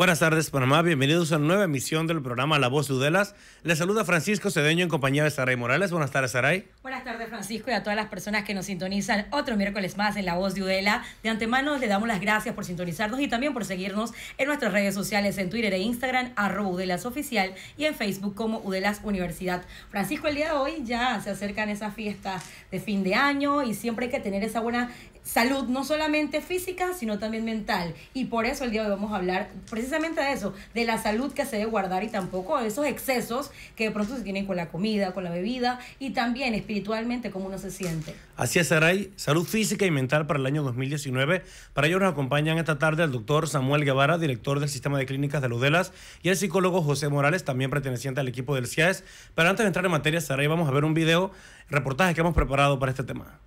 Buenas tardes, Panamá. Bienvenidos a una nueva emisión del programa La Voz de Udelas. Les saluda Francisco Cedeño en compañía de Saray Morales. Buenas tardes, Saray. Buenas tardes, Francisco, y a todas las personas que nos sintonizan otro miércoles más en La Voz de Udela. De antemano, le damos las gracias por sintonizarnos y también por seguirnos en nuestras redes sociales, en Twitter e Instagram, arroba Udelas Oficial, y en Facebook como Udelas Universidad. Francisco, el día de hoy ya se acercan esas fiestas de fin de año y siempre hay que tener esa buena salud no solamente física, sino también mental. Y por eso el día de hoy vamos a hablar precisamente de eso, de la salud que se debe guardar y tampoco de esos excesos que de pronto se tienen con la comida, con la bebida y también espiritualmente cómo uno se siente. Así es, Saray, salud física y mental para el año 2019. Para ello nos acompañan esta tarde el doctor Samuel Guevara, director del Sistema de Clínicas de Ludelas, y el psicólogo José Morales, también perteneciente al equipo del CIAES. Pero antes de entrar en materia, Saray, vamos a ver un video, reportaje que hemos preparado para este tema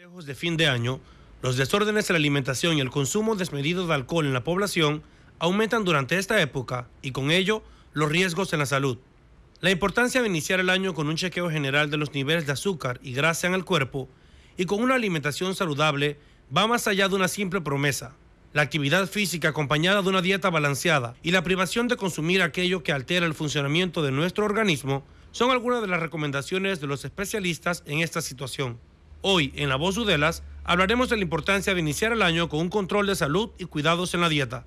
de fin de año, los desórdenes en la alimentación y el consumo desmedido de alcohol en la población aumentan durante esta época y con ello los riesgos en la salud. La importancia de iniciar el año con un chequeo general de los niveles de azúcar y grasa en el cuerpo y con una alimentación saludable va más allá de una simple promesa. La actividad física acompañada de una dieta balanceada y la privación de consumir aquello que altera el funcionamiento de nuestro organismo son algunas de las recomendaciones de los especialistas en esta situación. Hoy, en La Voz Udelas, hablaremos de la importancia de iniciar el año con un control de salud y cuidados en la dieta.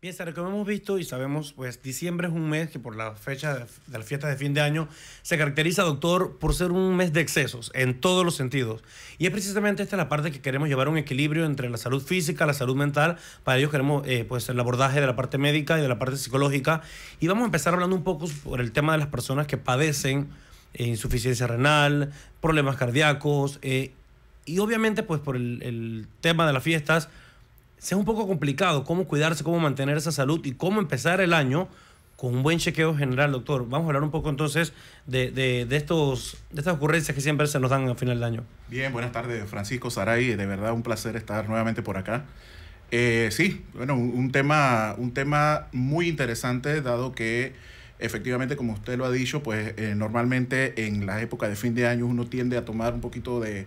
Bien, Sara, como hemos visto y sabemos, pues diciembre es un mes que por la fecha de, la las fiestas de fin de año se caracteriza, doctor, por ser un mes de excesos en todos los sentidos. Y es precisamente esta la parte que queremos llevar un equilibrio entre la salud física, la salud mental. Para ello queremos eh, pues el abordaje de la parte médica y de la parte psicológica. Y vamos a empezar hablando un poco por el tema de las personas que padecen eh, insuficiencia renal, problemas cardíacos, eh, y obviamente pues por el, tema de las fiestas, es un poco complicado cómo cuidarse, cómo mantener esa salud y cómo empezar el año con un buen chequeo general, doctor. Vamos a hablar un poco entonces de, estos, de estas ocurrencias que siempre se nos dan al final del año. Bien, buenas tardes, Francisco Saray. De verdad, un placer estar nuevamente por acá. Eh, sí, bueno, tema, un tema muy interesante, dado que efectivamente, como usted lo ha dicho, pues eh, normalmente en la época de fin de año uno tiende a tomar un poquito de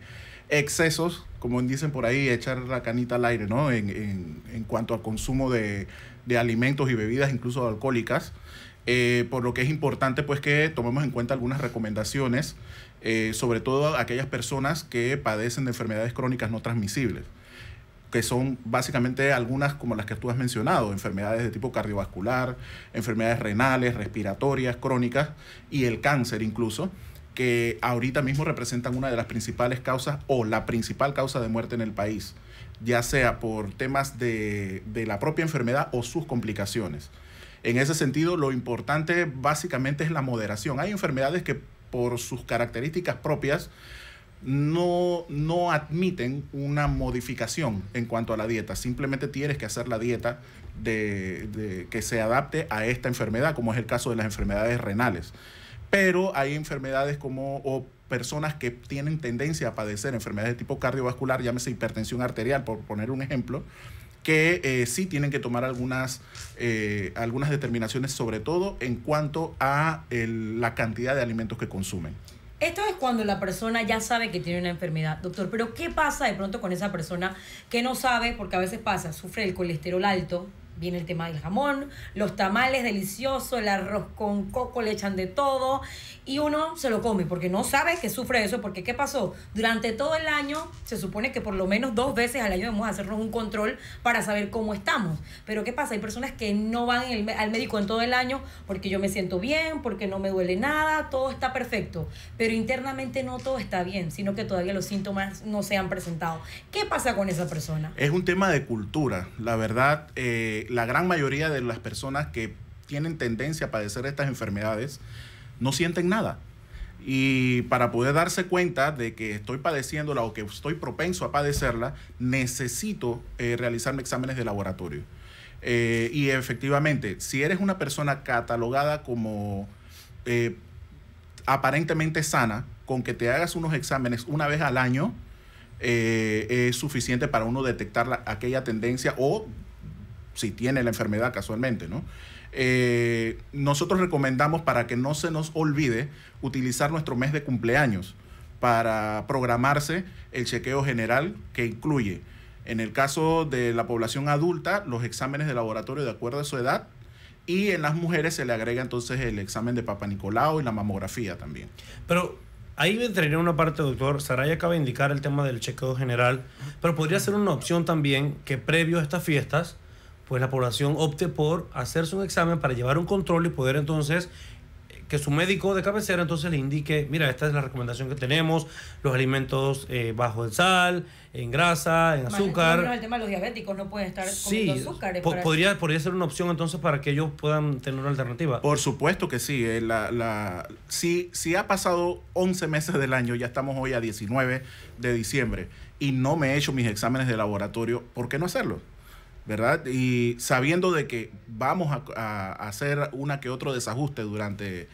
excesos, como dicen por ahí, echar la canita al aire, ¿no? En, cuanto al consumo de, alimentos y bebidas, incluso alcohólicas. Eh, por lo que es importante pues que tomemos en cuenta algunas recomendaciones, eh, sobre todo aquellas personas que padecen de enfermedades crónicas no transmisibles que son básicamente algunas como las que tú has mencionado, enfermedades de tipo cardiovascular, enfermedades renales, respiratorias, crónicas y el cáncer incluso que ahorita mismo representan una de las principales causas o la principal causa de muerte en el país, ya sea por temas de, de la propia enfermedad o sus complicaciones. En ese sentido, lo importante básicamente es la moderación. Hay enfermedades que por sus características propias no, admiten una modificación en cuanto a la dieta. Simplemente tienes que hacer la dieta de, que se adapte a esta enfermedad, como es el caso de las enfermedades renales. Pero hay enfermedades como, o personas que tienen tendencia a padecer enfermedades de tipo cardiovascular, llámese hipertensión arterial, por poner un ejemplo, que eh, sí tienen que tomar algunas, eh, algunas determinaciones, sobre todo en cuanto a la cantidad de alimentos que consumen. Esto es cuando la persona ya sabe que tiene una enfermedad, doctor. Pero ¿qué pasa de pronto con esa persona que no sabe, porque a veces pasa, sufre el colesterol alto, viene el tema del jamón, los tamales deliciosos, el arroz con coco le echan de todo y uno se lo come porque no sabe que sufre eso, porque ¿qué pasó? Durante todo el año se supone que por lo menos dos veces al año debemos hacernos un control para saber cómo estamos, pero ¿qué pasa? Hay personas que no van al médico en todo el año porque yo me siento bien, porque no me duele nada, todo está perfecto, pero internamente no todo está bien, sino que todavía los síntomas no se han presentado. ¿Qué pasa con esa persona? Es un tema de cultura, la verdad. Eh, la gran mayoría de las personas que tienen tendencia a padecer estas enfermedades no sienten nada. Y para poder darse cuenta de que estoy padeciéndola o que estoy propenso a padecerla, necesito eh, realizarme exámenes de laboratorio. Eh, y efectivamente, si eres una persona catalogada como eh, aparentemente sana, con que te hagas unos exámenes una vez al año, es suficiente para uno detectar aquella tendencia o si tiene la enfermedad casualmente, ¿no? Eh, nosotros recomendamos para que no se nos olvide utilizar nuestro mes de cumpleaños para programarse el chequeo general que incluye, en el caso de la población adulta, los exámenes de laboratorio de acuerdo a su edad, y en las mujeres se le agrega entonces el examen de Papa Nicolau y la mamografía también. Pero ahí entraría una parte, doctor. Saraya acaba de indicar el tema del chequeo general, pero podría ser una opción también que previo a estas fiestas pues la población opte por hacerse un examen para llevar un control y poder entonces eh, que su médico de cabecera entonces le indique, mira, esta es la recomendación que tenemos, los alimentos eh, en sal, en grasa, en azúcar. El, el tema de los diabéticos no pueden estar con comiendo azúcares. podría, podría ser una opción entonces para que ellos puedan tener una alternativa. Por supuesto que sí. Eh, la, la, si, si ha pasado 11 meses del año, ya estamos hoy a 19 de diciembre, y no me he hecho mis exámenes de laboratorio, ¿por qué no hacerlo? ¿verdad? Y sabiendo de que vamos a, hacer una que otro desajuste durante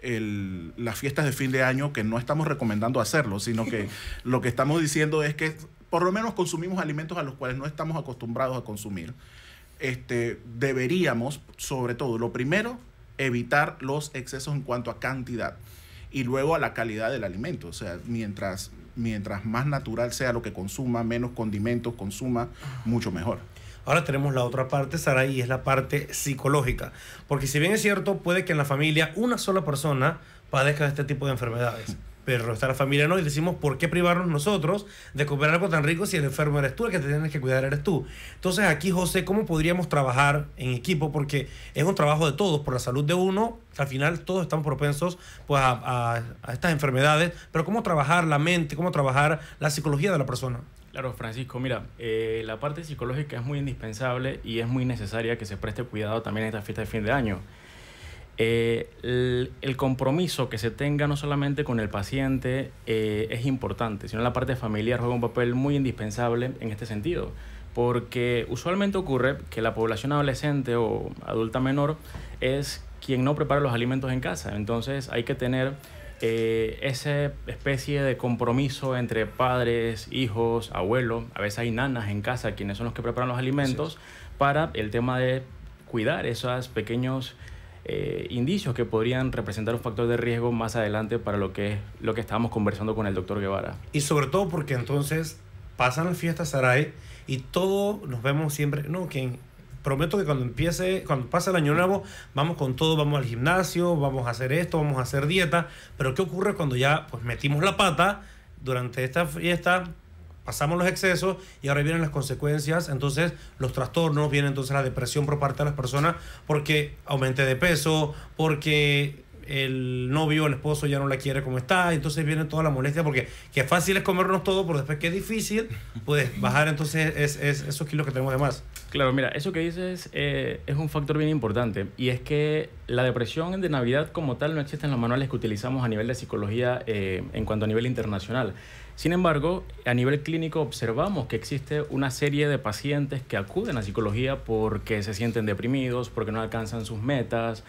el, las fiestas de fin de año, que no estamos recomendando hacerlo, sino que lo que estamos diciendo es que por lo menos consumimos alimentos a los cuales no estamos acostumbrados a consumir. Este, deberíamos, sobre todo, lo primero, evitar los excesos en cuanto a cantidad y luego a la calidad del alimento. O sea, mientras, mientras más natural sea lo que consuma, menos condimentos consuma, ah. mucho mejor. Ahora tenemos la otra parte, Sara y es la parte psicológica. Porque si bien es cierto, puede que en la familia una sola persona padezca de este tipo de enfermedades. Pero está la familia no, y decimos, ¿por qué privarnos nosotros de comer algo tan rico si el enfermo eres tú, el que te tienes que cuidar eres tú? Entonces aquí, José, ¿cómo podríamos trabajar en equipo? Porque es un trabajo de todos, por la salud de uno, al final todos estamos propensos pues, a estas enfermedades, pero ¿cómo trabajar la mente, cómo trabajar la psicología de la persona? Claro, Francisco, mira, eh, la parte psicológica es muy indispensable y es muy necesaria que se preste cuidado también en esta fiesta de fin de año. Eh, el, compromiso que se tenga no solamente con el paciente eh, es importante, sino la parte familiar juega un papel muy indispensable en este sentido, porque usualmente ocurre que la población adolescente o adulta menor es quien no prepara los alimentos en casa, entonces hay que tener eh, esa especie de compromiso entre padres, hijos, abuelos, a veces hay nanas en casa quienes son los que preparan los alimentos para el tema de cuidar esos pequeños eh, indicios que podrían representar un factor de riesgo más adelante para lo que es lo que estábamos conversando con el doctor Guevara. Y sobre todo porque entonces pasan las fiestas Saray y todos nos vemos siempre, no, que prometo que cuando empiece, cuando pase el año nuevo, vamos con todo, vamos al gimnasio, vamos a hacer esto, vamos a hacer dieta, pero ¿qué ocurre cuando ya pues metimos la pata durante esta fiesta? Pasamos los excesos y ahora vienen las consecuencias, entonces los trastornos, viene entonces la depresión por parte de las personas porque aumente de peso, porque el novio el esposo ya no la quiere como está, entonces viene toda la molestia, porque que fácil es comernos todo, pero después que es difícil, pues bajar entonces es, esos kilos que tenemos de más. Claro, mira, eso que dices eh, es un factor bien importante, y es que la depresión de Navidad como tal no existe en los manuales que utilizamos a nivel de psicología eh, en cuanto a nivel internacional. Sin embargo, a nivel clínico observamos que existe una serie de pacientes que acuden a psicología porque se sienten deprimidos, porque no alcanzan sus metas,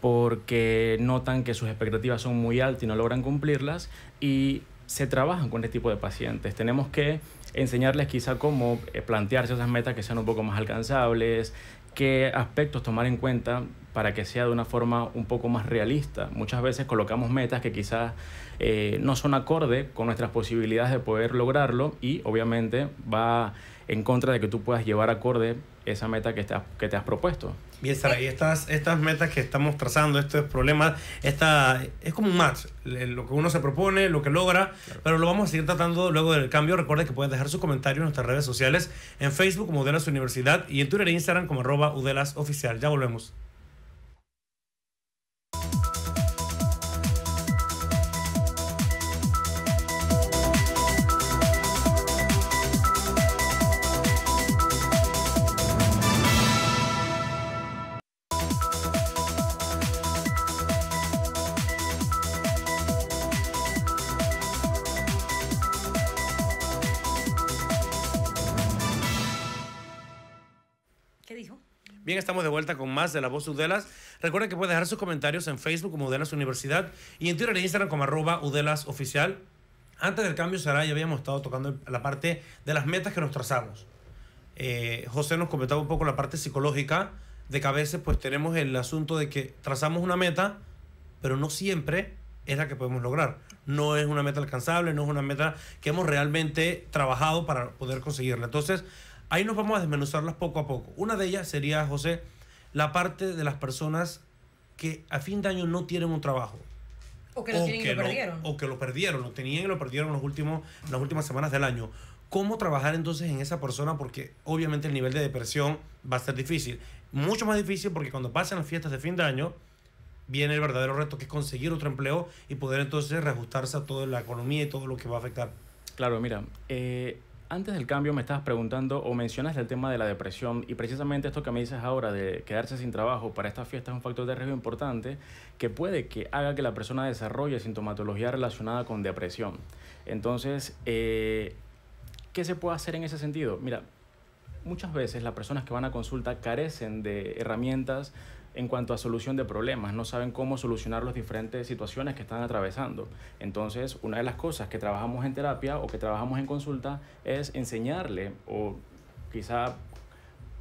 porque notan que sus expectativas son muy altas y no logran cumplirlas y se trabajan con este tipo de pacientes. Tenemos que enseñarles quizá cómo eh, plantearse esas metas que sean un poco más alcanzables, qué aspectos tomar en cuenta para que sea de una forma un poco más realista. Muchas veces colocamos metas que quizás eh, no son acorde con nuestras posibilidades de poder lograrlo y obviamente va en contra de que tú puedas llevar acorde esa meta que te has, que te has propuesto. Bien, Sara, y estas, estas metas que estamos trazando, estos problemas, esta, es como un match, lo que uno se propone, lo que logra, pero lo vamos a seguir tratando luego del cambio. recuerde que puedes dejar sus comentarios en nuestras redes sociales, en Facebook como Udelas Universidad y en Twitter e Instagram como arroba Udelas Oficial. Ya volvemos. Bien, estamos de vuelta con más de La Voz Udelas. Recuerden que pueden dejar sus comentarios en Facebook como Udelas Universidad y en Twitter e Instagram como arroba Udelas Oficial. Antes del cambio, Sara, ya habíamos estado tocando la parte de las metas que nos trazamos. Eh, José nos comentaba un poco la parte psicológica de que a veces pues tenemos el asunto de que trazamos una meta, pero no siempre es la que podemos lograr. No es una meta alcanzable, no es una meta que hemos realmente trabajado para poder conseguirla. Entonces, Ahí nos vamos a desmenuzarlas poco a poco. Una de ellas sería, José, la parte de las personas que a fin de año no tienen un trabajo. O que lo, tienen y lo, perdieron. O que lo perdieron, lo tenían y lo perdieron en, los últimos, las últimas semanas del año. ¿Cómo trabajar entonces en esa persona? Porque obviamente el nivel de depresión va a ser difícil. Mucho más difícil porque cuando pasan las fiestas de fin de año, viene el verdadero reto que es conseguir otro empleo y poder entonces reajustarse a toda la economía y todo lo que va a afectar. Claro, mira, eh, antes del cambio me estabas preguntando o mencionas el tema de la depresión y precisamente esto que me dices ahora de quedarse sin trabajo para estas fiestas es un factor de riesgo importante que puede que haga que la persona desarrolle sintomatología relacionada con depresión. Entonces, eh, ¿qué se puede hacer en ese sentido? Mira, muchas veces las personas que van a consulta carecen de herramientas en cuanto a solución de problemas, no saben cómo solucionar las diferentes situaciones que están atravesando. Entonces, una de las cosas que trabajamos en terapia o que trabajamos en consulta es enseñarle o quizá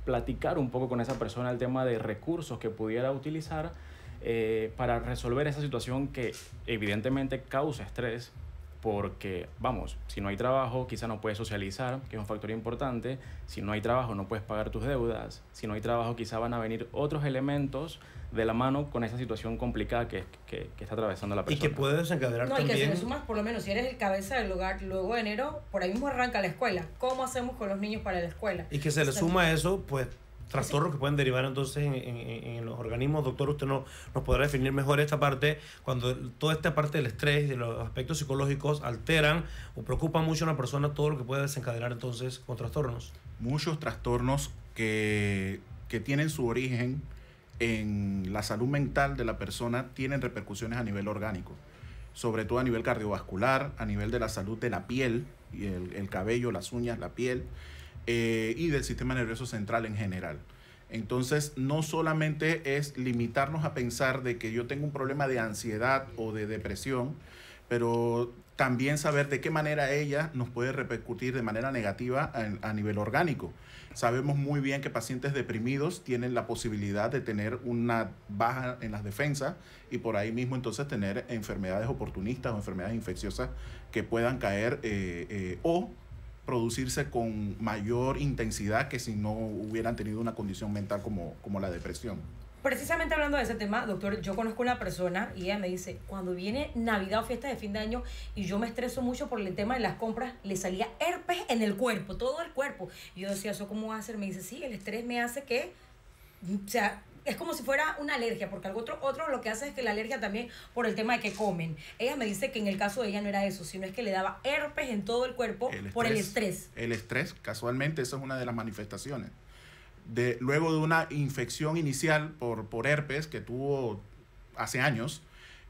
platicar un poco con esa persona el tema de recursos que pudiera utilizar eh, para resolver esa situación que evidentemente causa estrés porque, vamos, si no hay trabajo, quizá no puedes socializar, que es un factor importante, si no hay trabajo no puedes pagar tus deudas, si no hay trabajo quizá van a venir otros elementos de la mano con esa situación complicada que, que, que está atravesando la persona. Y que puede desencadenar también... No, y que se le sumas, por lo menos, si eres el cabeza del hogar, luego de enero, por ahí mismo arranca la escuela. ¿Cómo hacemos con los niños para la escuela? Y que se le suma eso, pues trastornos que pueden derivar entonces en, los organismos. Doctor, usted no, nos podrá definir mejor esta parte, cuando toda esta parte del estrés de los aspectos psicológicos alteran o preocupa mucho a una persona todo lo que puede desencadenar entonces con trastornos. Muchos trastornos que, que tienen su origen en la salud mental de la persona tienen repercusiones a nivel orgánico, sobre todo a nivel cardiovascular, a nivel de la salud de la piel, y el cabello, las uñas, la piel eh, y del sistema nervioso central en general. Entonces, no solamente es limitarnos a pensar de que yo tengo un problema de ansiedad o de depresión, pero también saber de qué manera ella nos puede repercutir de manera negativa a, nivel orgánico. Sabemos muy bien que pacientes deprimidos tienen la posibilidad de tener una baja en las defensas y por ahí mismo entonces tener enfermedades oportunistas o enfermedades infecciosas que puedan caer eh, eh, o producirse con mayor intensidad que si no hubieran tenido una condición mental como, como la depresión. Precisamente hablando de ese tema, doctor, yo conozco una persona y ella me dice, cuando viene Navidad o fiesta de fin de año y yo me estreso mucho por el tema de las compras, le salía herpes en el cuerpo, todo el cuerpo. yo decía, ¿eso cómo va a ser? Me dice, sí, el estrés me hace que, o sea, es como si fuera una alergia, porque algo otro, otro lo que hace es que la alergia también por el tema de que comen. Ella me dice que en el caso de ella no era eso, sino es que le daba herpes en todo el cuerpo por el estrés. El estrés, casualmente, eso es una de las manifestaciones. De, luego de una infección inicial por, por herpes que tuvo hace años,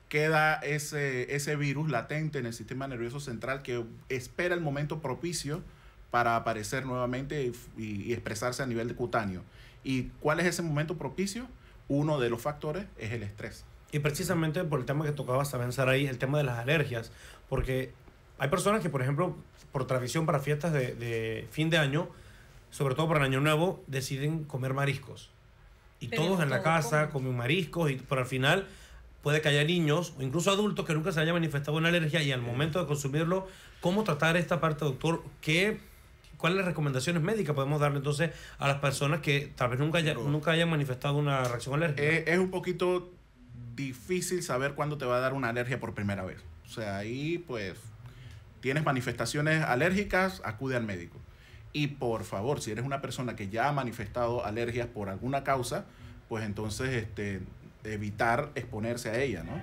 queda ese, ese virus latente en el sistema nervioso central que espera el momento propicio para aparecer nuevamente y, y expresarse a nivel de cutáneo. ¿Y cuál es ese momento propicio? Uno de los factores es el estrés. Y precisamente por el tema que tocabas pensar ahí el tema de las alergias, porque hay personas que, por ejemplo, por tradición para fiestas de, fin de año, sobre todo para el año nuevo, deciden comer mariscos. Y todos en la casa comen mariscos, y, por el final puede que haya niños o incluso adultos que nunca se haya manifestado una alergia y al momento de consumirlo, ¿cómo tratar esta parte, doctor? ¿Qué ¿Cuáles recomendaciones médicas podemos darle entonces a las personas que tal vez nunca, nunca hayan manifestado una reacción alérgica? Eh, es un poquito difícil saber cuándo te va a dar una alergia por primera vez. O sea, ahí pues tienes manifestaciones alérgicas, acude al médico. Y por favor, si eres una persona que ya ha manifestado alergias por alguna causa, pues entonces este, evitar exponerse a ella, ¿no?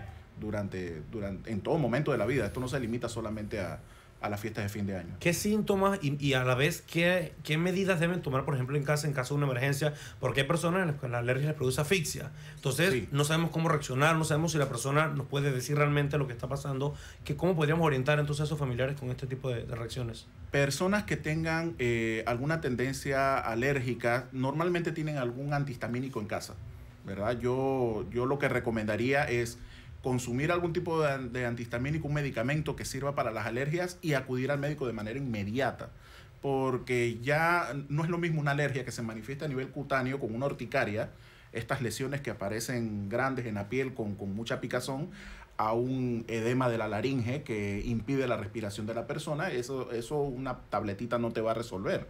Durante, durante, en todo momento de la vida. Esto no se limita solamente a, a las fiestas de fin de año. ¿Qué síntomas y, a la vez qué, qué, medidas deben tomar, por ejemplo, en casa, en caso de una emergencia? Porque hay personas en las que la alergia les produce asfixia. Entonces, no sabemos cómo reaccionar, no sabemos si la persona nos puede decir realmente lo que está pasando, que cómo podríamos orientar entonces a esos familiares con este tipo de, reacciones. Personas que tengan eh, alguna tendencia alérgica, normalmente tienen algún antihistamínico en casa, ¿verdad? Yo, yo lo que recomendaría es consumir algún tipo de, antihistamínico, un medicamento que sirva para las alergias y acudir al médico de manera inmediata porque ya no es lo mismo una alergia que se manifiesta a nivel cutáneo con una horticaria, estas lesiones que aparecen grandes en la piel con, con, mucha picazón, a un edema de la laringe que impide la respiración de la persona, eso, eso una tabletita no te va a resolver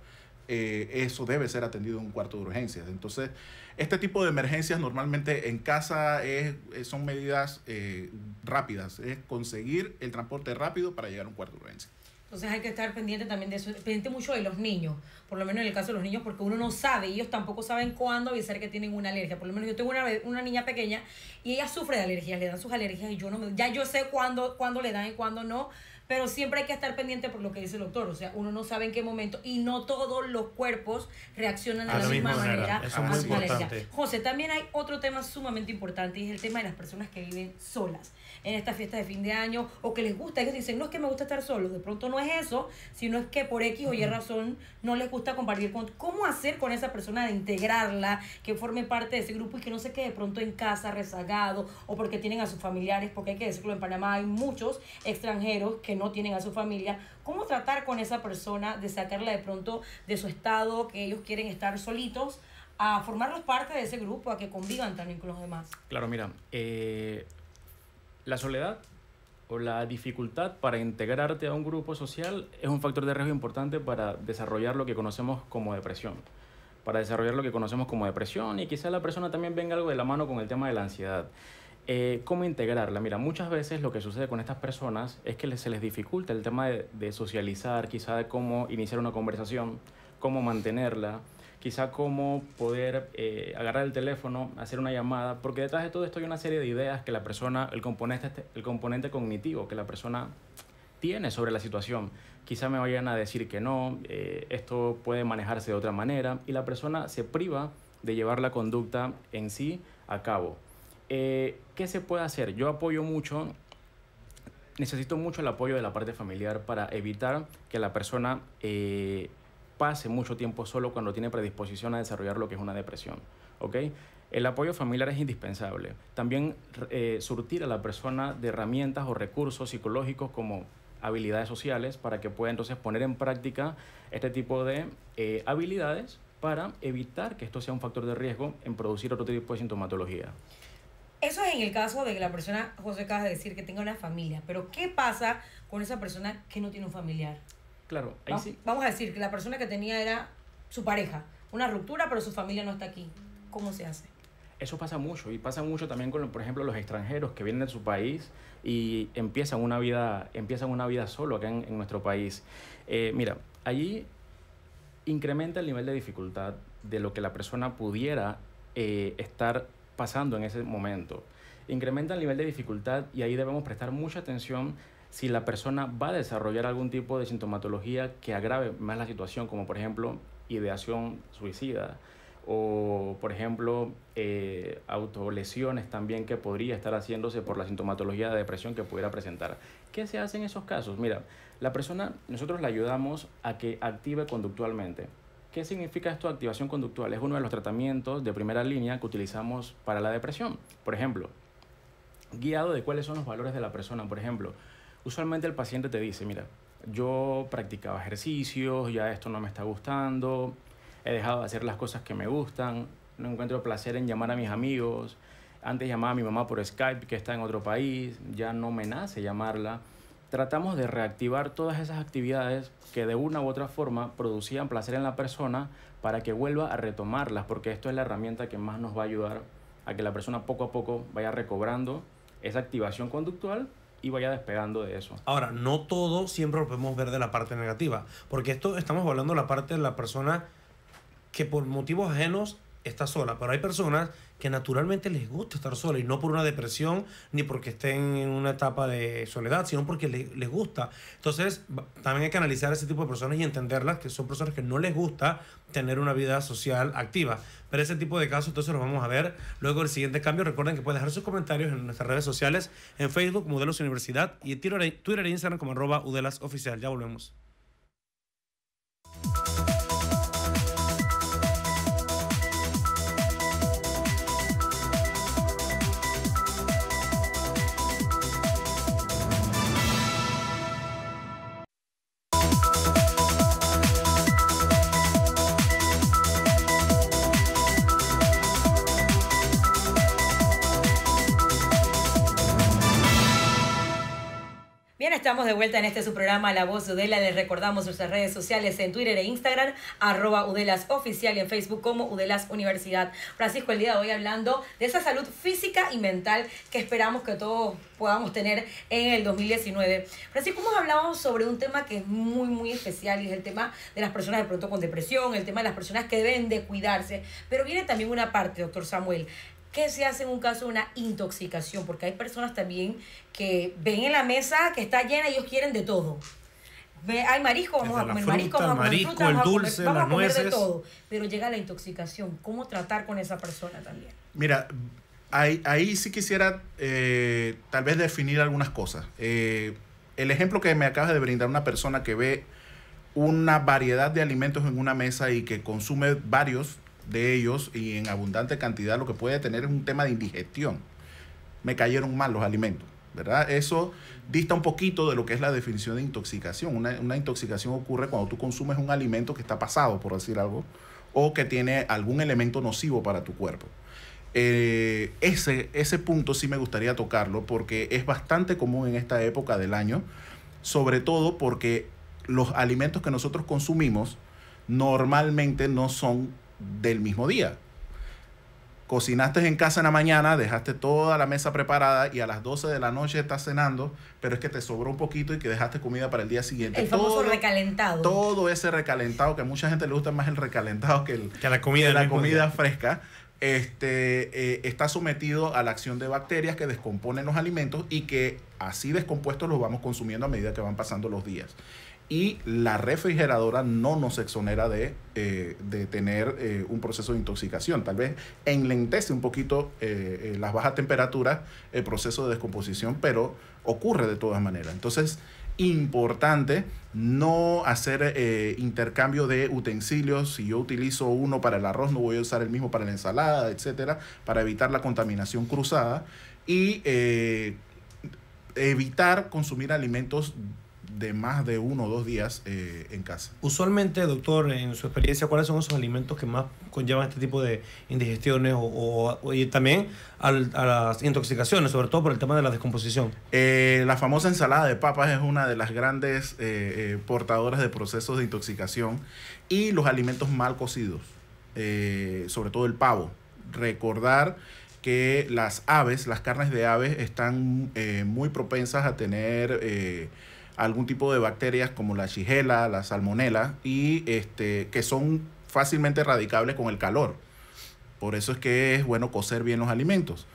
eh, eso debe ser atendido en un cuarto de urgencias. Entonces, este tipo de emergencias normalmente en casa es, eh, son medidas eh, rápidas, es conseguir el transporte rápido para llegar a un cuarto de urgencias. Entonces hay que estar pendiente también de eso, pendiente mucho de los niños, por lo menos en el caso de los niños, porque uno no sabe, ellos tampoco saben cuándo avisar que tienen una alergia. Por lo menos yo tengo una, niña pequeña y ella sufre de alergias, le dan sus alergias y yo no ya yo sé cuándo, cuándo le dan y cuándo no, pero siempre hay que estar pendiente por lo que dice el doctor. O sea, uno no sabe en qué momento y no todos los cuerpos reaccionan de la misma manera. a José, también hay otro tema sumamente importante y es el tema de las personas que viven solas en esta fiesta de fin de año o que les gusta. Ellos dicen, no es que me gusta estar solos, de pronto no es eso, sino es que por X o Y razón no les gusta compartir con... ¿Cómo hacer con esa persona de integrarla, que forme parte de ese grupo y que no se quede de pronto en casa rezagado o porque tienen a sus familiares? Porque hay que decirlo, en Panamá hay muchos extranjeros que no tienen a su familia. ¿Cómo tratar con esa persona de sacarla de pronto de su estado, que ellos quieren estar solitos? a formarlos parte de ese grupo, a que convivan también con los demás. Claro, mira, eh, la soledad o la dificultad para integrarte a un grupo social es un factor de riesgo importante para desarrollar lo que conocemos como depresión. Para desarrollar lo que conocemos como depresión y quizá la persona también venga algo de la mano con el tema de la ansiedad. Eh, ¿Cómo integrarla? Mira, muchas veces lo que sucede con estas personas es que se les dificulta el tema de, de socializar, quizá de cómo iniciar una conversación, cómo mantenerla quizá cómo poder eh, agarrar el teléfono, hacer una llamada, porque detrás de todo esto hay una serie de ideas que la persona, el componente, el componente cognitivo que la persona tiene sobre la situación. Quizá me vayan a decir que no, eh, esto puede manejarse de otra manera, y la persona se priva de llevar la conducta en sí a cabo. Eh, ¿Qué se puede hacer? Yo apoyo mucho, necesito mucho el apoyo de la parte familiar para evitar que la persona pase mucho tiempo solo cuando tiene predisposición a desarrollar lo que es una depresión. ¿ok? El apoyo familiar es indispensable. También eh, surtir a la persona de herramientas o recursos psicológicos como habilidades sociales para que pueda entonces poner en práctica este tipo de eh, habilidades para evitar que esto sea un factor de riesgo en producir otro tipo de sintomatología. Eso es en el caso de que la persona, José acaba de decir, que tenga una familia. Pero ¿qué pasa con esa persona que no tiene un familiar? Claro, ahí vamos, sí. Vamos a decir que la persona que tenía era su pareja, una ruptura, pero su familia no está aquí. ¿Cómo se hace? Eso pasa mucho y pasa mucho también con, por ejemplo, los extranjeros que vienen de su país y empiezan una vida, empiezan una vida solo acá en, nuestro país. Eh, mira, allí incrementa el nivel de dificultad de lo que la persona pudiera eh, estar pasando en ese momento. Incrementa el nivel de dificultad y ahí debemos prestar mucha atención si la persona va a desarrollar algún tipo de sintomatología que agrave más la situación, como por ejemplo ideación suicida o por ejemplo eh, autolesiones también que podría estar haciéndose por la sintomatología de depresión que pudiera presentar. ¿Qué se hace en esos casos? Mira, la persona, nosotros la ayudamos a que active conductualmente. ¿Qué significa esto activación conductual? Es uno de los tratamientos de primera línea que utilizamos para la depresión. Por ejemplo, guiado de cuáles son los valores de la persona. Por ejemplo, usualmente el paciente te dice, mira, yo practicaba ejercicios, ya esto no me está gustando, he dejado de hacer las cosas que me gustan, no encuentro placer en llamar a mis amigos, antes llamaba a mi mamá por Skype que está en otro país, ya no me nace llamarla. Tratamos de reactivar todas esas actividades que de una u otra forma producían placer en la persona para que vuelva a retomarlas, porque esto es la herramienta que más nos va a ayudar a que la persona poco a poco vaya recobrando esa activación conductual y vaya despegando de eso. Ahora, no todo siempre lo podemos ver de la parte negativa, porque esto estamos hablando de la parte de la persona que por motivos ajenos está sola, pero hay personas que naturalmente les gusta estar sola y no por una depresión ni porque estén en una etapa de soledad, sino porque les, gusta. Entonces, también hay que analizar ese tipo de personas y entenderlas, que son personas que no les gusta tener una vida social activa. Pero ese tipo de casos, entonces los vamos a ver luego el siguiente cambio. Recuerden que pueden dejar sus comentarios en nuestras redes sociales, en Facebook, Modelos Universidad, y en Twitter e Instagram como arroba Udelas Oficial. Ya volvemos. Bien, estamos de vuelta en este su programa La Voz de Udela. Les recordamos nuestras redes sociales en Twitter e Instagram, arroba Udelas Oficial y en Facebook como Udelas Universidad. Francisco, el día de hoy hablando de esa salud física y mental que esperamos que todos podamos tener en el 2019. Francisco, hemos hablado sobre un tema que es muy, muy especial y es el tema de las personas de pronto con depresión, el tema de las personas que deben de cuidarse, pero viene también una parte, doctor Samuel, ¿Qué se hace en un caso de una intoxicación, porque hay personas también que ven en la mesa que está llena y ellos quieren de todo. Hay marisco, vamos a comer marisco, vamos el dulce, a comer, vamos a comer de todo. Pero llega la intoxicación. ¿Cómo tratar con esa persona también? Mira, ahí, ahí sí quisiera eh, tal vez definir algunas cosas. Eh, el ejemplo que me acabas de brindar una persona que ve una variedad de alimentos en una mesa y que consume varios de ellos y en abundante cantidad lo que puede tener es un tema de indigestión. Me cayeron mal los alimentos, ¿verdad? Eso dista un poquito de lo que es la definición de intoxicación. Una, intoxicación ocurre cuando tú consumes un alimento que está pasado, por decir algo, o que tiene algún elemento nocivo para tu cuerpo. Eh, ese, ese punto sí me gustaría tocarlo porque es bastante común en esta época del año, sobre todo porque los alimentos que nosotros consumimos normalmente no son del mismo día. Cocinaste en casa en la mañana, dejaste toda la mesa preparada y a las 12 de la noche estás cenando, pero es que te sobró un poquito y que dejaste comida para el día siguiente. El famoso recalentado. Todo ese recalentado, que a mucha gente le gusta más el recalentado que, que la comida, la comida fresca este, eh, está sometido a la acción de bacterias que descomponen los alimentos y que así descompuestos los vamos consumiendo a medida que van pasando los días y la refrigeradora no nos exonera de, eh, de tener eh, un proceso de intoxicación. Tal vez enlentece un poquito eh, las bajas temperaturas, el proceso de descomposición, pero ocurre de todas maneras. Entonces, importante no hacer intercambio de utensilios. Si yo utilizo uno para el arroz, no voy a usar el mismo para la ensalada, etcétera, para evitar la contaminación cruzada y evitar consumir alimentos de más de uno o dos días eh, en casa. Usualmente, doctor, en su experiencia, ¿cuáles son esos alimentos que más conllevan este tipo de indigestiones o, y también a las intoxicaciones, sobre todo por el tema de la descomposición? Eh, la famosa ensalada de papas es una de las grandes eh, portadoras de procesos de intoxicación y los alimentos mal cocidos, sobre todo el pavo. Recordar que las aves, las carnes de aves, están muy propensas a tener algún tipo de bacterias como la chigela, la salmonella, y este, que son fácilmente erradicables con el calor. Por eso es que es bueno cocer bien los alimentos.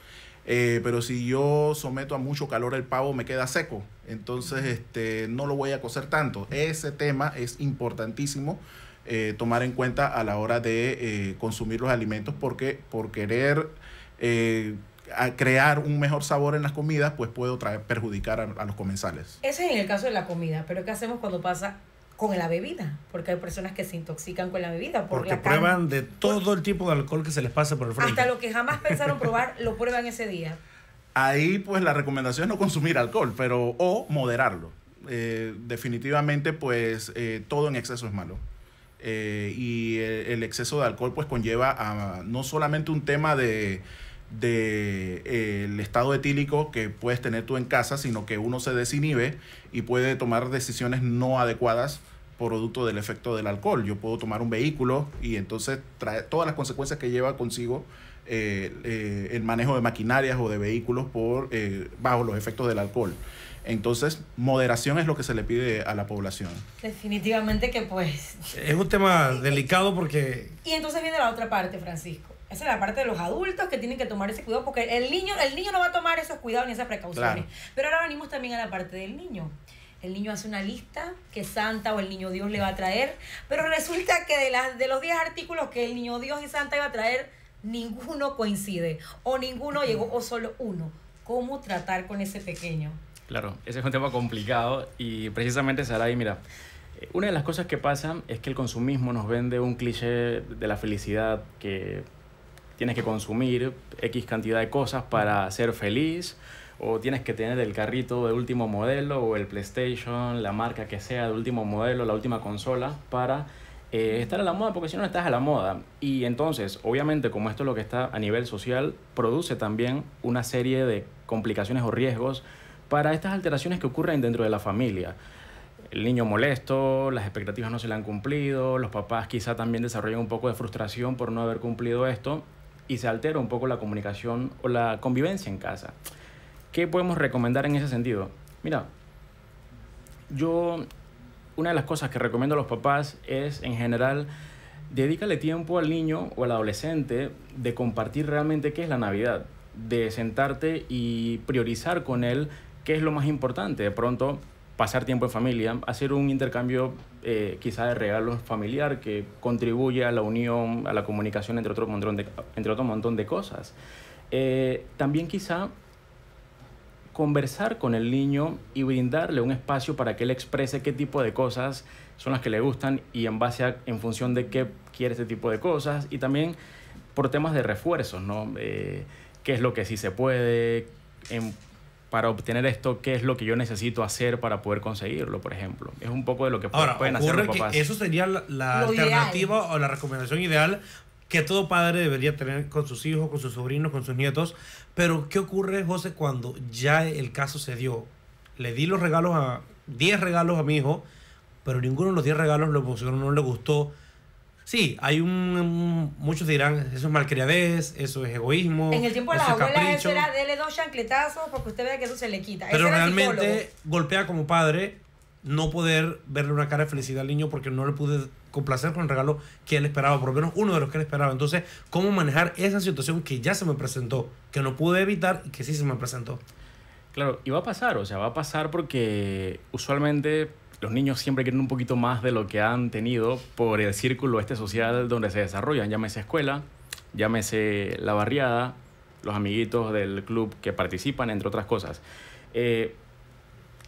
Eh, pero si yo someto a mucho calor el pavo me queda seco, entonces este, no lo voy a cocer tanto. Ese tema es importantísimo eh, tomar en cuenta a la hora de eh, consumir los alimentos porque por querer a crear un mejor sabor en las comidas, pues puedo traer, perjudicar a, los comensales. Ese es en el caso de la comida, pero ¿qué hacemos cuando pasa con la bebida? Porque hay personas que se intoxican con la bebida. Porque prueban de todo el tipo de alcohol que se les pasa por el frente. Hasta lo que jamás pensaron probar, lo prueban ese día. Ahí pues la recomendación es no consumir alcohol, pero o moderarlo. Eh, definitivamente pues eh, todo en exceso es malo. Eh, y el, exceso de alcohol pues conlleva a no solamente un tema de del de, eh, el estado etílico que puedes tener tú en casa, sino que uno se desinhibe y puede tomar decisiones no adecuadas producto del efecto del alcohol. Yo puedo tomar un vehículo y entonces trae todas las consecuencias que lleva consigo eh, eh, el manejo de maquinarias o de vehículos por, bajo los efectos del alcohol. Entonces, moderación es lo que se le pide a la población. Definitivamente que pues... Es un tema delicado porque... Y entonces viene la otra parte, Francisco. Esa es la parte de los adultos que tienen que tomar ese cuidado, porque el niño, el niño no va a tomar esos cuidados ni esas precauciones. Pero ahora venimos también a la parte del niño. El niño hace una lista que Santa o el niño Dios le va a traer, pero resulta que de, las de los 10 artículos que el niño Dios y Santa iba a traer, ninguno coincide, o ninguno llegó, o solo uno. ¿Cómo tratar con ese pequeño? Claro, ese es un tema complicado y precisamente Saray, mira, una de las cosas que pasa es que el consumismo nos vende un cliché de la felicidad que tienes que consumir X cantidad de cosas para ser feliz, o tienes que tener el carrito de último modelo, o el PlayStation, la marca que sea de último modelo, la última consola, para eh, estar a la moda, porque si no estás a la moda. Y entonces, obviamente, como esto es lo que está a nivel social, produce también una serie de complicaciones o riesgos para estas alteraciones que ocurren dentro de la familia. El niño molesto, las expectativas no se le han cumplido, los papás quizá también desarrollan un poco de frustración por no haber cumplido esto y se altera un poco la comunicación o la convivencia en casa. ¿Qué podemos recomendar en ese sentido? Mira, yo una de las cosas que recomiendo a los papás es en general dedícale tiempo al niño o al adolescente de compartir realmente qué es la Navidad, de sentarte y priorizar con él qué es lo más importante. De pronto pasar tiempo en familia, hacer un intercambio eh, quizá de regalos familiar que contribuye a la unión, a la comunicación, entre otro montón de, entre otro montón de cosas. Eh, también quizá conversar con el niño y brindarle un espacio para que él exprese qué tipo de cosas son las que le gustan y en base en función de qué quiere ese tipo de cosas y también por temas de refuerzos, ¿no? Eh, qué es lo que sí se puede, en para obtener esto, qué es lo que yo necesito hacer para poder conseguirlo, por ejemplo. Es un poco de lo que pueden hacer los papás. eso sería la, alternativa o la recomendación ideal que todo padre debería tener con sus hijos, con sus sobrinos, con sus nietos. Pero, ¿qué ocurre, José, cuando ya el caso se dio? Le di los regalos a 10 regalos a mi hijo, pero ninguno de los 10 regalos lo no le gustó Sí, hay un, muchos dirán, eso es malcriadez, eso es egoísmo. En el tiempo de la abuelas eso era dele dos chancletazos porque usted vea que eso se le quita. Pero realmente golpea como padre no poder verle una cara de felicidad al niño porque no le pude complacer con el regalo que él esperaba, por lo menos uno de los que él esperaba. Entonces, ¿cómo manejar esa situación que ya se me presentó, que no pude evitar y que sí se me presentó? Claro, y va a pasar, o sea, va a pasar porque usualmente los niños siempre quieren un poquito más de lo que han tenido por el círculo este social donde se desarrollan, llámese escuela, llámese la barriada, los amiguitos del club que participan, entre otras cosas. Eh,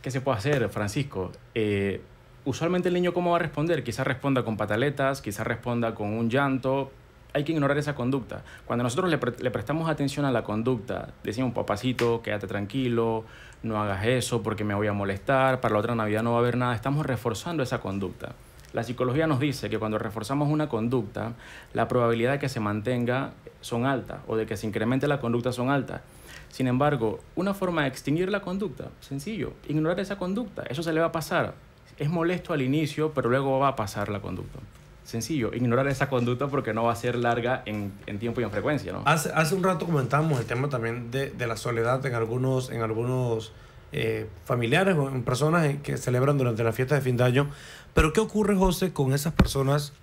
¿Qué se puede hacer, Francisco? Eh, usualmente el niño cómo va a responder? Quizás responda con pataletas, quizás responda con un llanto, hay que ignorar esa conducta. Cuando nosotros le, prestamos atención a la conducta, decimos, papacito, quédate tranquilo, no hagas eso porque me voy a molestar, para la otra Navidad no va a haber nada, estamos reforzando esa conducta. La psicología nos dice que cuando reforzamos una conducta, la probabilidad de que se mantenga son altas o de que se incremente la conducta son altas. Sin embargo, una forma de extinguir la conducta, sencillo, ignorar esa conducta, eso se le va a pasar. Es molesto al inicio, pero luego va a pasar la conducta sencillo, ignorar esa conducta porque no va a ser larga en, tiempo y en frecuencia, ¿no? Hace, un rato comentamos el tema también de, la soledad en algunos, en algunos eh, familiares o en personas que celebran durante la fiesta de fin de año. Pero ¿qué ocurre, José, con esas personas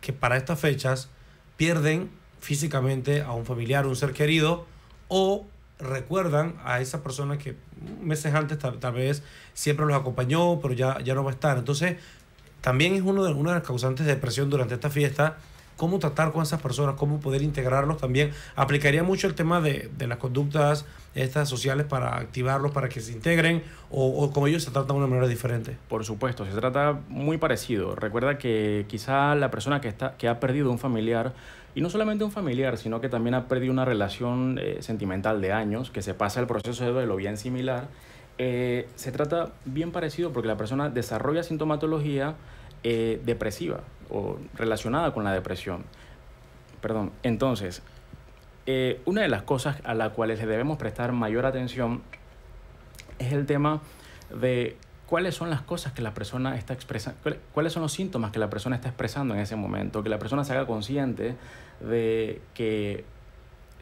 que para estas fechas pierden físicamente a un familiar, un ser querido, o recuerdan a esa persona que meses antes tal, vez siempre los acompañó, pero ya, ya no va a estar. Entonces, también es uno de, una de las causantes de depresión durante esta fiesta. ¿Cómo tratar con esas personas? ¿Cómo poder integrarlos también? ¿Aplicaría mucho el tema de, las conductas estas sociales para activarlos, para que se integren? O, o, con ellos se trata de una manera diferente? Por supuesto, se trata muy parecido. Recuerda que quizá la persona que, está, que ha perdido un familiar y no solamente un familiar, sino que también ha perdido una relación eh, sentimental de años, que se pasa el proceso de lo bien similar, eh, se trata bien parecido porque la persona desarrolla sintomatología eh, depresiva o relacionada con la depresión. Perdón. Entonces, eh, una de las cosas a las cuales le debemos prestar mayor atención es el tema de cuáles son las cosas que la persona está expresando, cuáles son los síntomas que la persona está expresando en ese momento, que la persona se haga consciente de que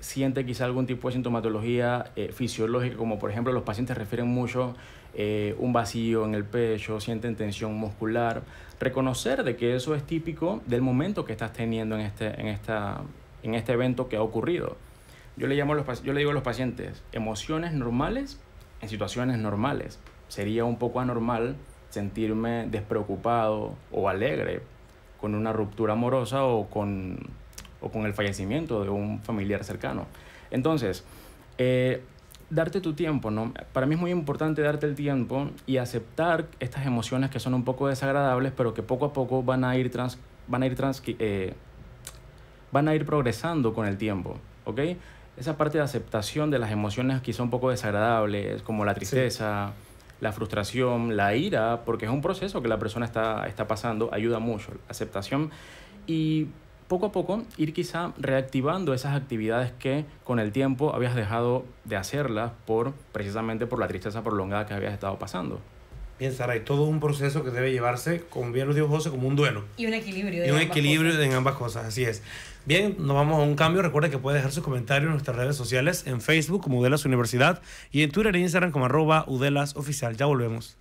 siente quizá algún tipo de sintomatología eh, fisiológica, como por ejemplo los pacientes refieren mucho eh, un vacío en el pecho, sienten tensión muscular, reconocer de que eso es típico del momento que estás teniendo en este, en esta, en este evento que ha ocurrido. Yo le, llamo yo le digo a los pacientes, emociones normales en situaciones normales. Sería un poco anormal sentirme despreocupado o alegre con una ruptura amorosa o con o con el fallecimiento de un familiar cercano. Entonces, eh, darte tu tiempo, ¿no? Para mí es muy importante darte el tiempo y aceptar estas emociones que son un poco desagradables, pero que poco a poco van a ir, trans, van a ir, trans, eh, van a ir progresando con el tiempo, ¿ok? Esa parte de aceptación de las emociones son un poco desagradables, como la tristeza, la frustración, la ira, porque es un proceso que la persona está, está pasando, ayuda mucho. La aceptación y poco a poco ir quizá reactivando esas actividades que con el tiempo habías dejado de hacerlas por precisamente por la tristeza prolongada que habías estado pasando. Bien, y todo un proceso que debe llevarse, con bien los dijo José, como un duelo. Y un equilibrio. y un equilibrio en ambas cosas, así es. Bien, nos vamos a un cambio. Recuerda que puede dejar sus comentarios en nuestras redes sociales, en Facebook como Udelas Universidad y en Twitter e Instagram como arroba Udelas Oficial. Ya volvemos.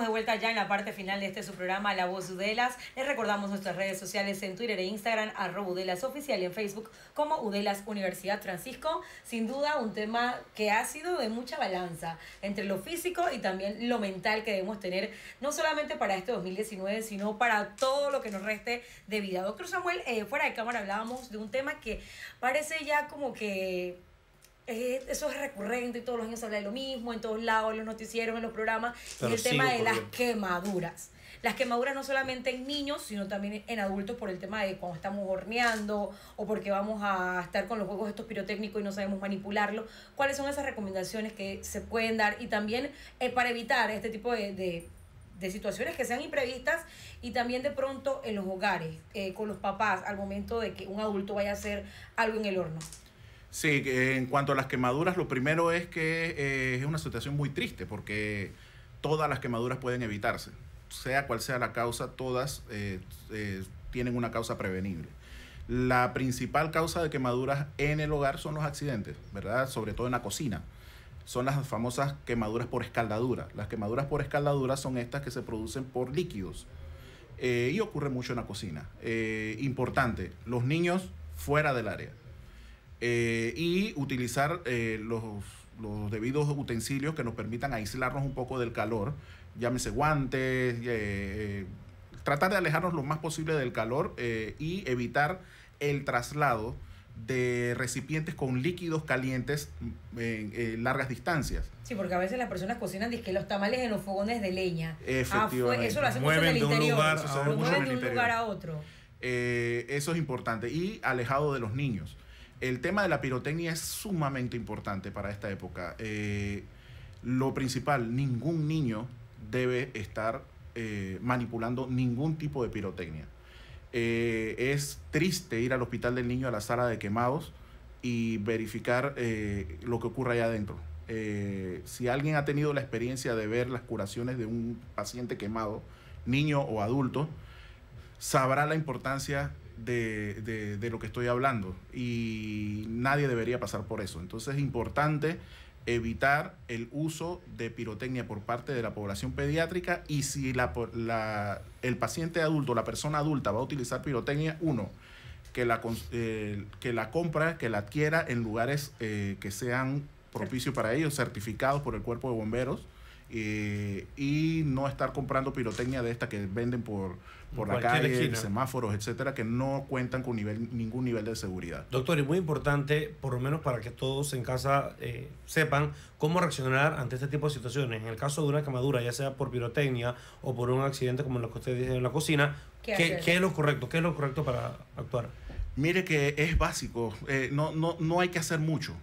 de vuelta ya en la parte final de este su programa La Voz Udelas. Les recordamos nuestras redes sociales en Twitter e Instagram, arroba Udelas Oficial y en Facebook como Udelas Universidad Francisco. Sin duda un tema que ha sido de mucha balanza entre lo físico y también lo mental que debemos tener, no solamente para este 2019, sino para todo lo que nos reste de vida. Doctor Samuel, eh, fuera de cámara hablábamos de un tema que parece ya como que eso es recurrente y todos los años se habla de lo mismo, en todos lados, en los noticieros, en los programas, y el tema de las quemaduras. Las quemaduras no solamente en niños, sino también en adultos por el tema de cuando estamos horneando o porque vamos a estar con los juegos estos pirotécnicos y no sabemos manipularlo. ¿Cuáles son esas recomendaciones que se pueden dar? Y también eh, para evitar este tipo de, de situaciones que sean imprevistas y también de pronto en los hogares, eh, con los papás, al momento de que un adulto vaya a hacer algo en el horno. Sí, en cuanto a las quemaduras, lo primero es que eh, es una situación muy triste porque todas las quemaduras pueden evitarse. Sea cual sea la causa, todas eh, eh, tienen una causa prevenible. La principal causa de quemaduras en el hogar son los accidentes, ¿verdad? Sobre todo en la cocina. Son las famosas quemaduras por escaldadura. Las quemaduras por escaldadura son estas que se producen por líquidos. y ocurre mucho en la cocina. importante, los niños fuera del área. Eh, y utilizar eh, los, los, debidos utensilios que nos permitan aislarnos un poco del calor, llámese guantes, eh, tratar de alejarnos lo más posible del calor y evitar el traslado de recipientes con líquidos calientes mm, en largas distancias. Sí, porque a veces las personas cocinan que los tamales en los fogones de leña. Efectivamente. Ah, eso lo hacen en el interior. mueven de un lugar a otro. eso es importante. Y alejado de los niños el tema de la pirotecnia es sumamente importante para esta época. Eh, lo principal, ningún niño debe estar eh, manipulando ningún tipo de pirotecnia. Eh, es triste ir al hospital del niño a la sala de quemados y verificar lo que ocurre allá adentro. si alguien ha tenido la experiencia de ver las curaciones de un paciente quemado, niño o adulto, sabrá la importancia de, lo que estoy hablando y nadie debería pasar por eso. Entonces es importante evitar el uso de pirotecnia por parte de la población pediátrica y si la, la, el paciente adulto, la persona adulta va a utilizar pirotecnia, uno, que la, eh, que la compra, que la adquiera en lugares eh, que sean propicios para ellos, certificados por el cuerpo de bomberos eh, y no estar comprando pirotecnia de esta que venden por, por la calle, semáforos, etcétera, que no cuentan con nivel, ningún nivel de seguridad. Doctor, y muy importante, por lo menos para que todos en casa eh, sepan cómo reaccionar ante este tipo de situaciones. En el caso de una quemadura, ya sea por pirotecnia o por un accidente como lo que usted dice en la cocina, ¿qué, ¿qué, es lo correcto? ¿Qué es lo correcto para actuar? Mire que es básico, eh, no, no, no hay que hacer mucho.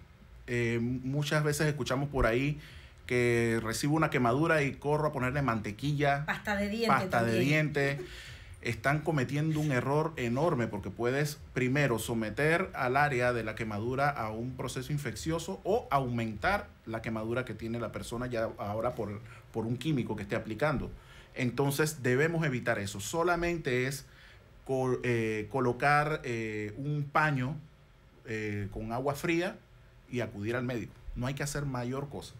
muchas veces escuchamos por ahí que recibo una quemadura y corro a ponerle mantequilla, pasta de diente, de están cometiendo un error enorme porque puedes primero someter al área de la quemadura a un proceso infeccioso o aumentar la quemadura que tiene la persona ya ahora por, por un químico que esté aplicando. Entonces debemos evitar eso. Solamente es eh, colocar eh, un paño eh, con agua fría y acudir al médico. No hay que hacer mayor cosa.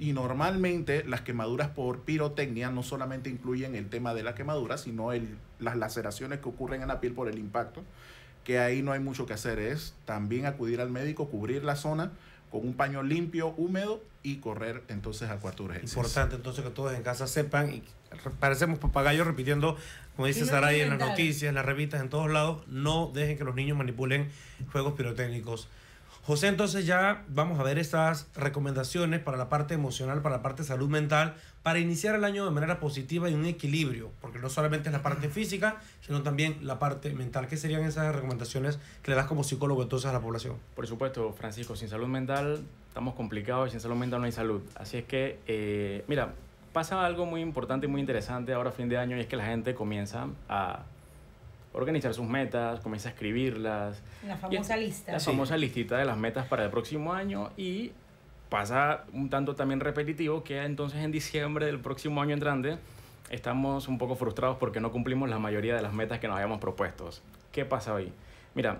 Y normalmente las quemaduras por pirotecnia no solamente incluyen el tema de la quemadura, sino el, las laceraciones que ocurren en la piel por el impacto, que ahí no hay mucho que hacer, es también acudir al médico, cubrir la zona con un paño limpio, húmedo y correr entonces a cuarto Importante entonces que todos en casa sepan y parecemos papagayos repitiendo, como dice Saray en las noticias, en las revistas, en todos lados, no dejen que los niños manipulen juegos pirotécnicos. José, entonces ya vamos a ver estas recomendaciones para la parte emocional, para la parte salud mental, para iniciar el año de manera positiva y un equilibrio, porque no solamente es la parte física, sino también la parte mental. ¿Qué serían esas recomendaciones que le das como psicólogo entonces a la población? Por supuesto, Francisco, sin salud mental estamos complicados y sin salud mental no hay salud. Así es que, eh, mira, pasa algo muy importante y muy interesante ahora a fin de año y es que la gente comienza a organizar sus metas, comienza a escribirlas. La famosa lista. La famosa listita de las metas para el próximo año y pasa un tanto también repetitivo que entonces en diciembre del próximo año entrante estamos un poco frustrados porque no cumplimos la mayoría de las metas que nos habíamos propuesto. ¿Qué pasa hoy? Mira,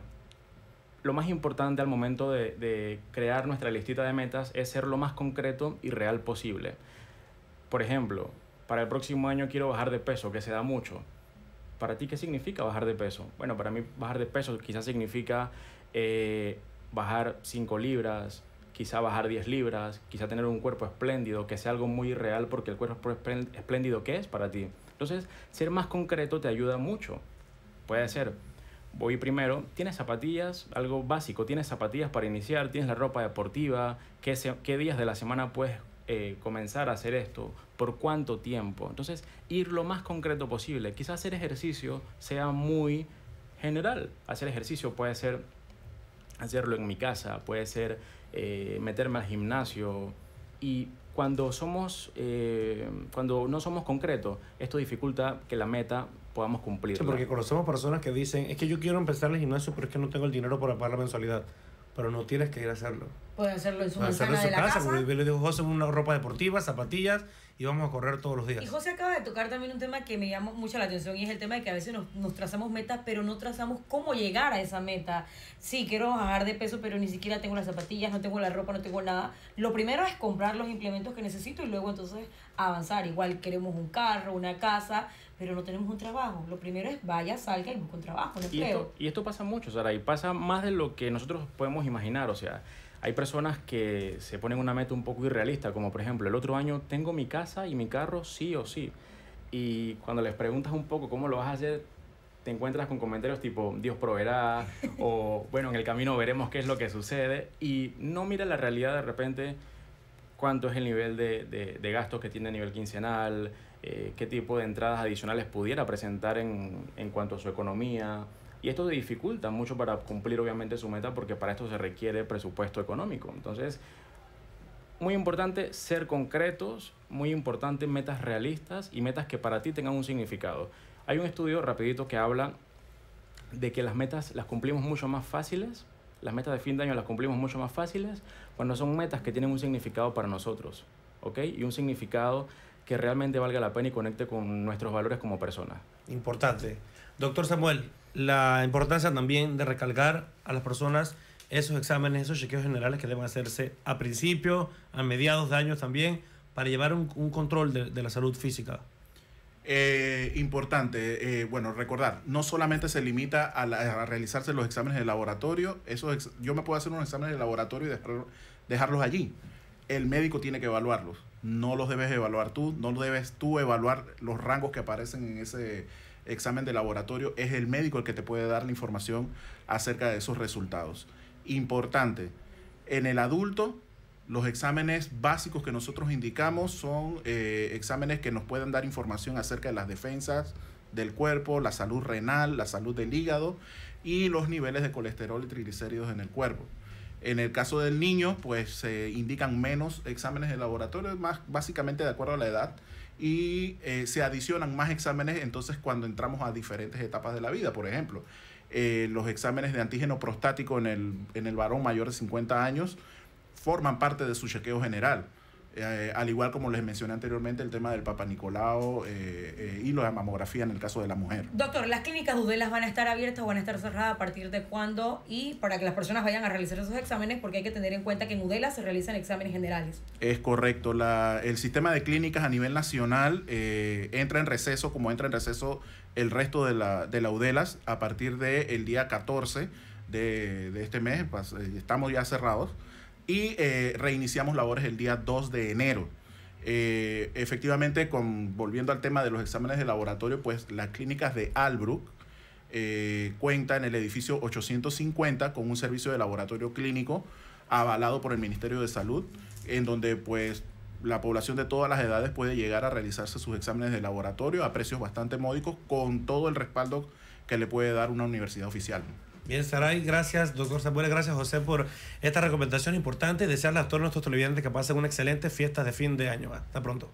lo más importante al momento de, de, crear nuestra listita de metas es ser lo más concreto y real posible. Por ejemplo, para el próximo año quiero bajar de peso, que se da mucho. ¿Para ti qué significa bajar de peso? Bueno, para mí bajar de peso quizás significa eh, bajar 5 libras, quizá bajar 10 libras, quizá tener un cuerpo espléndido, que sea algo muy real porque el cuerpo espléndido que es para ti. Entonces, ser más concreto te ayuda mucho. Puede ser, voy primero, tienes zapatillas, algo básico, tienes zapatillas para iniciar, tienes la ropa deportiva, qué, qué días de la semana puedes eh, comenzar a hacer esto, por cuánto tiempo. Entonces, ir lo más concreto posible. Quizás hacer ejercicio sea muy general. Hacer ejercicio puede ser hacerlo en mi casa, puede ser eh, meterme al gimnasio. Y cuando, somos, eh, cuando no somos concretos, esto dificulta que la meta podamos cumplir. Sí, porque conocemos personas que dicen, es que yo quiero empezar el gimnasio, pero es que no tengo el dinero para pagar la mensualidad pero no tienes que ir a hacerlo. ...puedes hacerlo en su, hacerlo en su casa. casa. Yo le digo, José, una ropa deportiva, zapatillas y vamos a correr todos los días. Y José acaba de tocar también un tema que me llamó mucho la atención y es el tema de que a veces nos, trazamos metas, pero no trazamos cómo llegar a esa meta. Sí, quiero bajar de peso, pero ni siquiera tengo las zapatillas, no tengo la ropa, no tengo nada. Lo primero es comprar los implementos que necesito y luego entonces avanzar. Igual queremos un carro, una casa, pero no tenemos un trabajo. Lo primero es vaya, salga y busca un trabajo, Y esto, y esto pasa mucho, Sara, y pasa más de lo que nosotros podemos imaginar, o sea hay personas que se ponen una meta un poco irrealista, como por ejemplo, el otro año tengo mi casa y mi carro sí o sí. Y cuando les preguntas un poco cómo lo vas a hacer, te encuentras con comentarios tipo Dios proveerá o bueno, en el camino veremos qué es lo que sucede y no mira la realidad de repente cuánto es el nivel de, de, gastos que tiene a nivel quincenal, eh, qué tipo de entradas adicionales pudiera presentar en, en cuanto a su economía, y esto te dificulta mucho para cumplir obviamente su meta porque para esto se requiere presupuesto económico. Entonces, muy importante ser concretos, muy importante metas realistas y metas que para ti tengan un significado. Hay un estudio rapidito que habla de que las metas las cumplimos mucho más fáciles, las metas de fin de año las cumplimos mucho más fáciles cuando son metas que tienen un significado para nosotros, ¿ok? Y un significado que realmente valga la pena y conecte con nuestros valores como personas. Importante. Doctor Samuel, la importancia también de recalcar a las personas esos exámenes, esos chequeos generales que deben hacerse a principio, a mediados de año también, para llevar un, control de, la salud física. Eh, importante, eh, bueno, recordar, no solamente se limita a, realizarse los exámenes de laboratorio, esos yo me puedo hacer unos exámenes de laboratorio y dejar, dejarlos allí. El médico tiene que evaluarlos, no los debes evaluar tú, no debes tú evaluar los rangos que aparecen en ese examen de laboratorio, es el médico el que te puede dar la información acerca de esos resultados. Importante, en el adulto, los exámenes básicos que nosotros indicamos son eh, exámenes que nos pueden dar información acerca de las defensas del cuerpo, la salud renal, la salud del hígado y los niveles de colesterol y triglicéridos en el cuerpo. En el caso del niño, pues se indican menos exámenes de laboratorio, más básicamente de acuerdo a la edad, y eh, se adicionan más exámenes entonces cuando entramos a diferentes etapas de la vida. Por ejemplo, eh, los exámenes de antígeno prostático en el, en el varón mayor de 50 años forman parte de su chequeo general. Eh, al igual como les mencioné anteriormente, el tema del Papa Nicolau eh, eh, y la mamografía en el caso de la mujer. Doctor, ¿las clínicas UDELAS van a estar abiertas o van a estar cerradas a partir de cuándo? Y para que las personas vayan a realizar esos exámenes, porque hay que tener en cuenta que en UDELAS se realizan exámenes generales. Es correcto. el sistema de clínicas a nivel nacional entra en receso, como entra en receso el resto de la, de la Udelas, a partir del día 14 de, de este mes. Pues, estamos ya cerrados y eh, reiniciamos labores el día 2 de enero. Eh, efectivamente, volviendo al tema de los exámenes de laboratorio, pues las clínicas de Albrook eh, cuentan cuenta en el edificio 850 con un servicio de laboratorio clínico avalado por el Ministerio de Salud, en donde pues la población de todas las edades puede llegar a realizarse sus exámenes de laboratorio a precios bastante módicos con todo el respaldo que le puede dar una universidad oficial. Bien, Saray, gracias, doctor Samuel, gracias, José, por esta recomendación importante. Desearle a todos nuestros televidentes que pasen una excelente fiesta de fin de año. Hasta pronto.